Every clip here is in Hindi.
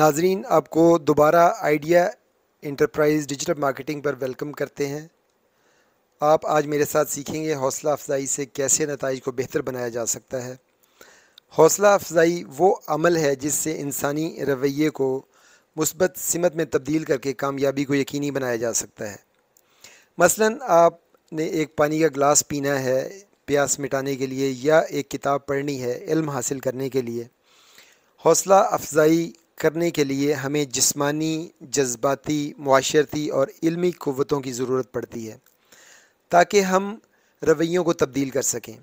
नाजरीन आपको दोबारा आइडिया इंटरप्राइज़ डिजिटल मार्केटिंग पर वेलकम करते हैं आप आज मेरे साथ सीखेंगे हौसला अफजाई से कैसे नतज को बेहतर बनाया जा सकता है हौसला अफजाई वो अमल है जिससे इंसानी रवैये को मुस्बत सिमत में तब्दील करके कामयाबी को यकीनी बनाया जा सकता है मसलन आपने एक पानी का गिलास पीना है प्यास मिटाने के लिए या एक किताब पढ़नी है इल्म हासिल करने के लिए हौसला अफजाई करने के लिए हमें जिस्मानी जज्बाती माशरती और इल्मी क़वतों की ज़रूरत पड़ती है ताकि हम रवैयों को तब्दील कर सकें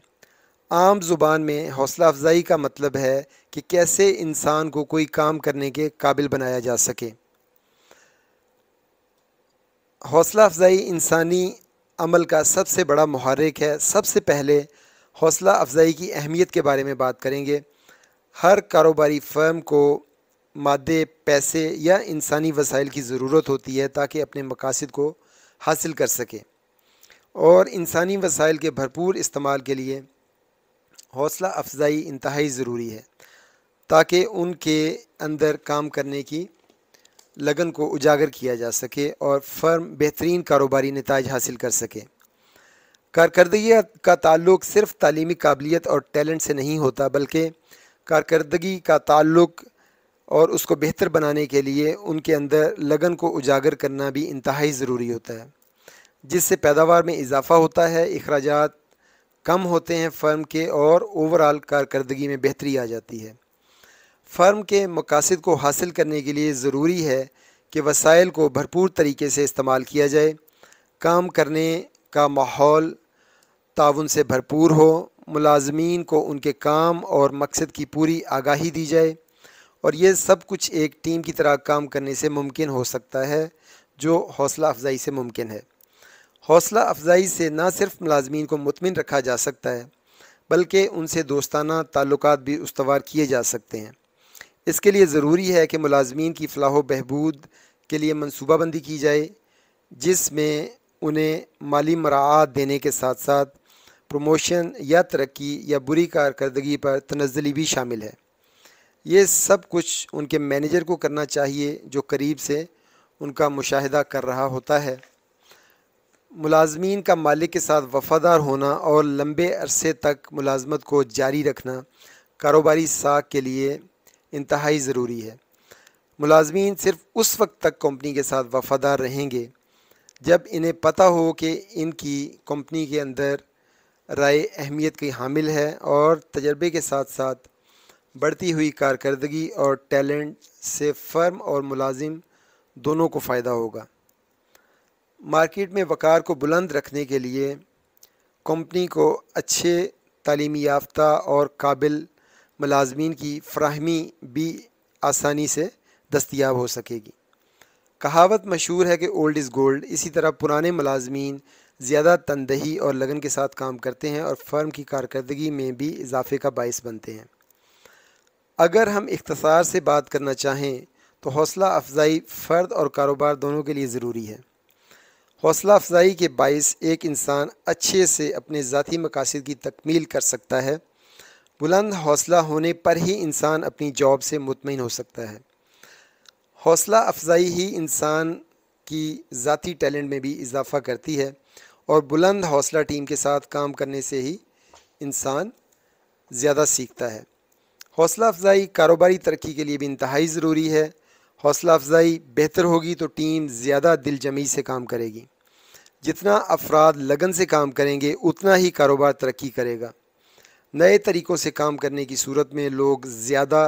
आम ज़ुबान में हौसला अफजाई का मतलब है कि कैसे इंसान को कोई काम करने के काबिल बनाया जा सके हौसला अफजाई इंसानी अमल का सबसे बड़ा महरक है सबसे पहले हौसला अफजाई की अहमियत के बारे में बात करेंगे हर कारोबारी फर्म को मादे पैसे या इंसानी वसाइल की ज़रूरत होती है ताकि अपने मकासद को हासिल कर सके और इंसानी वसाइल के भरपूर इस्तेमाल के लिए हौसला अफजाई इंतहाई ज़रूरी है ताकि उनके अंदर काम करने की लगन को उजागर किया जा सके और फर्म बेहतरीन कारोबारी नतज हासिल कर सके कारदगी का ताल्लुक सिर्फ तालीमी काबिलियत और टैलेंट से नहीं होता बल्कि कारकरी का ताल्लुक और उसको बेहतर बनाने के लिए उनके अंदर लगन को उजागर करना भी इंतहाई ज़रूरी होता है जिससे पैदावार में इजाफा होता है अखराज कम होते हैं फर्म के और ओवरऑल कारकरी में बेहतरी आ जाती है फर्म के मकासद को हासिल करने के लिए ज़रूरी है कि वसाइल को भरपूर तरीके से इस्तेमाल किया जाए काम करने का माहौल ताउन से भरपूर हो मुलाजमीन को उनके काम और मकसद की पूरी आगाही दी जाए और ये सब कुछ एक टीम की तरह काम करने से मुमकिन हो सकता है जो हौसला अफजाई से मुमकिन है हौसला अफजाई से ना सिर्फ मुलाजमीन को मुतमिन रखा जा सकता है बल्कि उनसे दोस्ताना ताल्लुक भी उसवार किए जा सकते हैं इसके लिए ज़रूरी है कि मुलाजमीन की फलाह बहबूद के लिए मनसूबाबंदी की जाए जिसमें उन्हें माली मरात देने के साथ साथ प्रमोशन या तरक्की या बुरी कारकरी पर तनजली भी शामिल है ये सब कुछ उनके मैनेजर को करना चाहिए जो करीब से उनका मुशाहिदा कर रहा होता है मुलाजमीन का मालिक के साथ वफादार होना और लंबे अरसे तक मुलाजमत को जारी रखना कारोबारी साख के लिए इंतहाई ज़रूरी है मुलाजमीन सिर्फ उस वक्त तक कंपनी के साथ वफादार रहेंगे जब इन्हें पता हो कि इनकी कंपनी के अंदर राय अहमियत की हामिल है और तजर्बे के साथ साथ बढ़ती हुई कारकर्दगी और टैलेंट से फर्म और मुलाजिम दोनों को फ़ायदा होगा मार्केट में वक़ार को बुलंद रखने के लिए कंपनी को अच्छे तलीमी याफ्ता और काबिल मुलाजमीन की फ्राहमी भी आसानी से दस्तियाब हो सकेगी कहावत मशहूर है कि ओल्ड इज़ गोल्ड इसी तरह पुराने मुलाजमीन ज़्यादा तनदही और लगन के साथ काम करते हैं और फर्म की कारकर्दगी में भी इजाफे का बायस बनते हैं अगर हम इख्तसार से बात करना चाहें तो हौसला अफजाई फ़र्द और कारोबार दोनों के लिए ज़रूरी है हौसला अफजाई के बायस एक इंसान अच्छे से अपने ज़ाती मकासद की तकमील कर सकता है बुलंद हौसला होने पर ही इंसान अपनी जॉब से मुतमिन हो सकता है हौसला अफजाई ही इंसान की ज़ाती टैलेंट में भी इजाफ़ा करती है और बुलंद हौसला टीम के साथ काम करने से ही इंसान ज़्यादा सीखता है हौसला अफजाई कारोबारी तरक्की के लिए भी इंतहाई ज़रूरी है हौसला अफजाई बेहतर होगी तो टीम ज़्यादा दिलजमी से काम करेगी जितना अफराद लगन से काम करेंगे उतना ही कारोबार तरक्की करेगा नए तरीक़ों से काम करने की सूरत में लोग ज़्यादा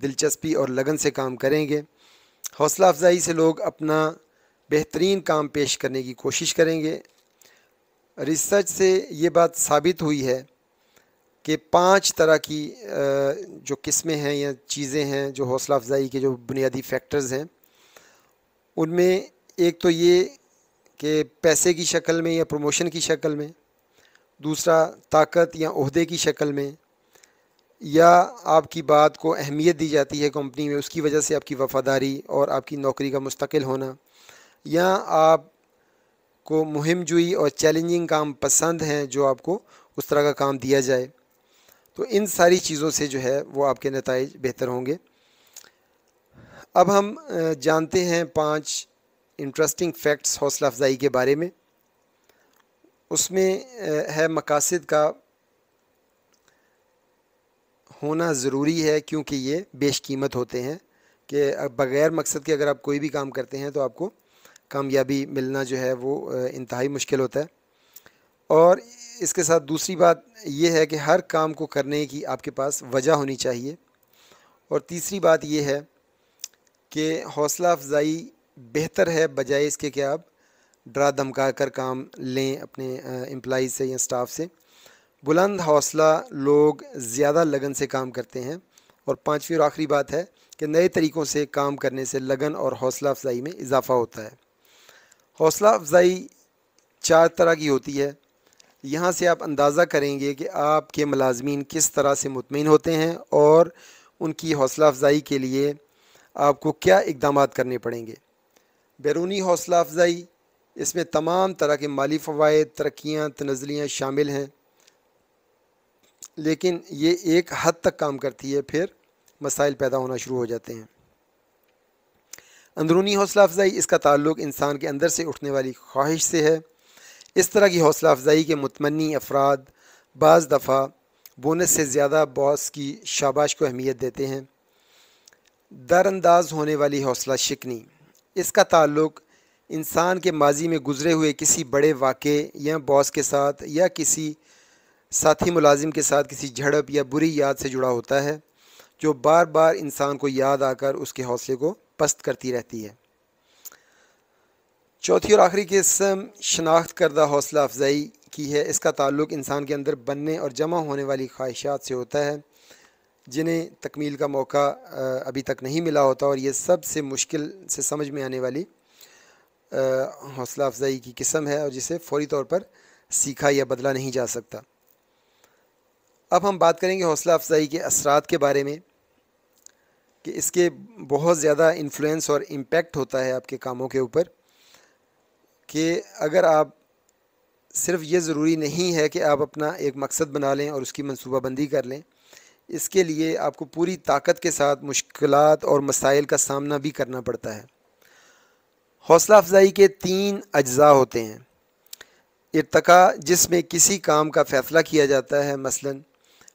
दिलचस्पी और लगन से काम करेंगे हौसला अफजाई से लोग अपना बेहतरीन काम पेश करने की कोशिश करेंगे रिसर्च से ये बात साबित हुई है कि पांच तरह की जो किस्में हैं या चीज़ें हैं जो हौसला अफजाई के जो बुनियादी फैक्टर्स हैं उनमें एक तो ये कि पैसे की शक्ल में या प्रमोशन की शक्ल में दूसरा ताकत या अहदे की शक्ल में या आपकी बात को अहमियत दी जाती है कंपनी में उसकी वजह से आपकी वफादारी और आपकी नौकरी का मुस्तकिल होना या आप को मुहिम जुई और चैलेंजिंग काम पसंद हैं जो आपको उस तरह का काम दिया जाए तो इन सारी चीज़ों से जो है वो आपके नतज बेहतर होंगे अब हम जानते हैं पांच इंटरेस्टिंग फैक्ट्स हौसला अफजाई के बारे में उसमें है मकासद का होना ज़रूरी है क्योंकि ये बेशकीमत होते हैं कि बग़ैर मकसद के अगर आप कोई भी काम करते हैं तो आपको कामयाबी मिलना जो है वो इंतहाई मुश्किल होता है और इसके साथ दूसरी बात यह है कि हर काम को करने की आपके पास वजह होनी चाहिए और तीसरी बात यह है कि हौसला अफजाई बेहतर है बजाय इसके कि आप डरा धमका कर काम लें अपने एम्प्लाई से या स्टाफ से बुलंद हौसला लोग ज़्यादा लगन से काम करते हैं और पाँचवीं और आखिरी बात है कि नए तरीक़ों से काम करने से लगन और हौसला अफजाई में इजाफ़ा होता है हौसला अफजाई चार तरह की होती है यहाँ से आप अंदाज़ा करेंगे कि आपके मलाजमीन किस तरह से मुतमिन होते हैं और उनकी हौसला अफजाई के लिए आपको क्या इकदाम करने पड़ेंगे बैरूनी हौसला अफजाई इसमें तमाम तरह के माली फ़वाद तरक्याँ तनजलियाँ शामिल हैं लेकिन ये एक हद तक काम करती है फिर मसाइल पैदा होना शुरू हो जाते हैं अंदरूनी हौसला अफजाई इसका ताल्लुक इंसान के अंदर से उठने वाली ख्वाहिश से है इस तरह की हौसला अफजाई के मतमनी अफराद बज़ दफ़ा बोनस से ज़्यादा बॉस की शाबाश को अहमियत देते हैं दरअंदाज होने वाली हौसला शिकनी इसका ताल्लुक इंसान के माजी में गुजरे हुए किसी बड़े वाक़े या बॉस के साथ या किसी साथी मुलाजिम के साथ किसी झड़प या बुरी याद से जुड़ा होता है जो बार बार इंसान को याद आकर उसके हौसले को पस्त करती रहती है चौथी और आखिरी किस्म शनाख्त करदा हौसला अफजाई की है इसका ताल्लुक इंसान के अंदर बनने और जमा होने वाली ख्वाहिशात से होता है जिन्हें तकमील का मौका अभी तक नहीं मिला होता और ये सबसे मुश्किल से समझ में आने वाली हौसला अफजाई की किस्म है और जिसे फौरी तौर पर सीखा या बदला नहीं जा सकता अब हम बात करेंगे हौसला अफजाई के असरात के बारे में कि इसके बहुत ज़्यादा इन्फ्लुएंस और इम्पेक्ट होता है आपके कामों के ऊपर कि अगर आप सिर्फ ये ज़रूरी नहीं है कि आप अपना एक मकसद बना लें और उसकी मनसूबाबंदी कर लें इसके लिए आपको पूरी ताकत के साथ मुश्किल और मसाइल का सामना भी करना पड़ता है हौसला अफजाई के तीन अज्जा होते हैं इरतका जिसमें किसी काम का फ़ैसला किया जाता है मसलन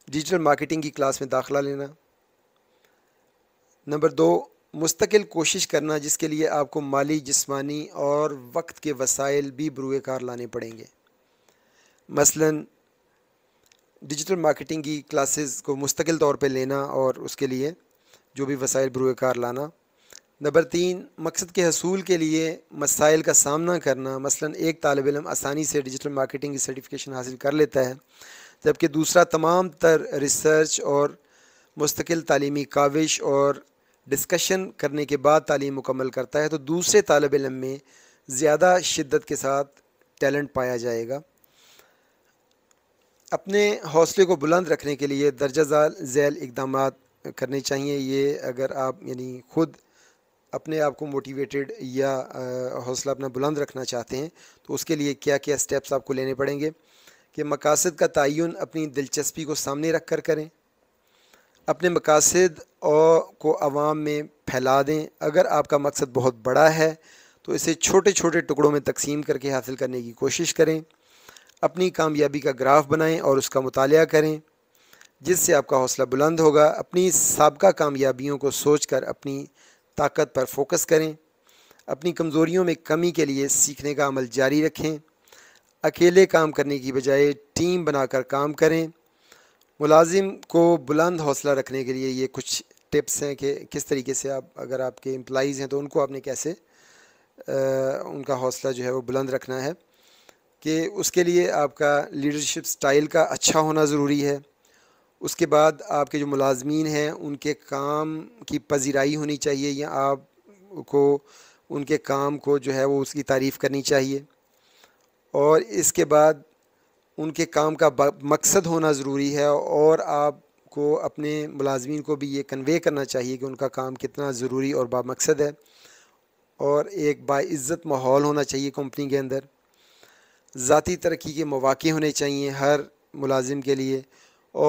डिजिटल मार्केटिंग की क्लास में दाखला लेना नंबर दो मुस्तकिल कोशिश करना जिसके लिए आपको माली जिस्मानी और वक्त के वसाइल भी बरूए कार लाने पड़ेंगे मसलन डिजिटल मार्केटिंग की क्लासेस को मुस्तकिल तौर पे लेना और उसके लिए जो भी वसाइल बरूए कार लाना नंबर तीन मकसद के हसूल के लिए मसाइल का सामना करना मसलन एक तालब इलम आसानी से डिजिटल मार्केटिंग की सर्टिफिकेशन हासिल कर लेता है जबकि दूसरा तमाम तर रिसर्च और मुस्तकिल तालीमी काविश और डिस्कशन करने के बाद तालीम मुकम्मल करता है तो दूसरे तालब इलम में ज़्यादा शिद्दत के साथ टैलेंट पाया जाएगा अपने हौसले को बुलंद रखने के लिए दर्जा झैल इकदाम करने चाहिए ये अगर आप यानी ख़ुद अपने आप को मोटिवेटेड या हौसला अपना बुलंद रखना चाहते हैं तो उसके लिए क्या क्या स्टेप्स आपको लेने पड़ेंगे कि मकासद का तयन अपनी दिलचस्पी को सामने रख कर करें अपने मकासद और को आवाम में फैला दें अगर आपका मकसद बहुत बड़ा है तो इसे छोटे छोटे टुकड़ों में तकसीम करके हासिल करने की कोशिश करें अपनी कामयाबी का ग्राफ बनाएं और उसका मुताल करें जिससे आपका हौसला बुलंद होगा अपनी सबका कामयाबियों को सोच कर अपनी ताकत पर फोकस करें अपनी कमज़ोरियों में कमी के लिए सीखने का अमल जारी रखें अकेले काम करने की बजाय टीम बनाकर काम करें मुलाजिम को बुलंद हौसला रखने के लिए ये कुछ टिप्स हैं कि किस तरीके से आप अगर आपके एम्प्लाइज़ हैं तो उनको आपने कैसे आ, उनका हौसला जो है वो बुलंद रखना है कि उसके लिए आपका लीडरशिप स्टाइल का अच्छा होना ज़रूरी है उसके बाद आपके जो मुलाजमीन हैं उनके काम की पजीराई होनी चाहिए या आप को उनके काम को जो है वो उसकी तारीफ़ करनी चाहिए और इसके बाद उनके काम का मकसद होना ज़रूरी है और आपको अपने मुलाजमीन को भी ये कन्वे करना चाहिए कि उनका काम कितना ज़रूरी और बामकसद है और एक बाज़्ज़त माहौल होना चाहिए कंपनी के अंदर ज़ाती तरक्की के मौाक़े होने चाहिए हर मुलाजिम के लिए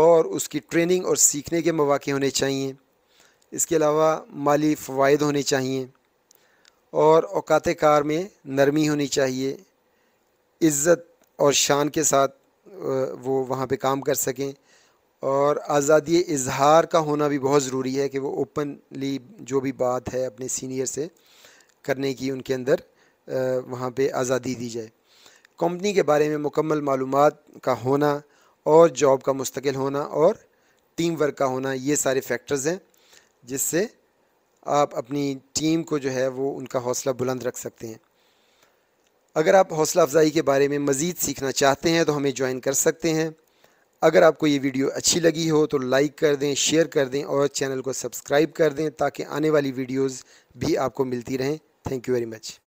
और उसकी ट्रेनिंग और सीखने के मौाक़े होने चाहिए इसके अलावा माली फ़वाद होने चाहिए और अवत कार में नरमी होनी चाहिए इज़्ज़त और शान के साथ वो वहाँ पे काम कर सकें और आज़ादी इजहार का होना भी बहुत ज़रूरी है कि वो ओपनली जो भी बात है अपने सीनियर से करने की उनके अंदर वहाँ पे आज़ादी दी जाए कंपनी के बारे में मुकम्मल मालूम का होना और जॉब का मुस्तकिल होना और टीम वर्क का होना ये सारे फैक्टर्स हैं जिससे आप अपनी टीम को जो है वो उनका हौसला बुलंद रख सकते हैं अगर आप हौसला अफजाई के बारे में मज़ीद सीखना चाहते हैं तो हमें ज्वाइन कर सकते हैं अगर आपको ये वीडियो अच्छी लगी हो तो लाइक कर दें शेयर कर दें और चैनल को सब्सक्राइब कर दें ताकि आने वाली वीडियोज़ भी आपको मिलती रहें थैंक यू वेरी मच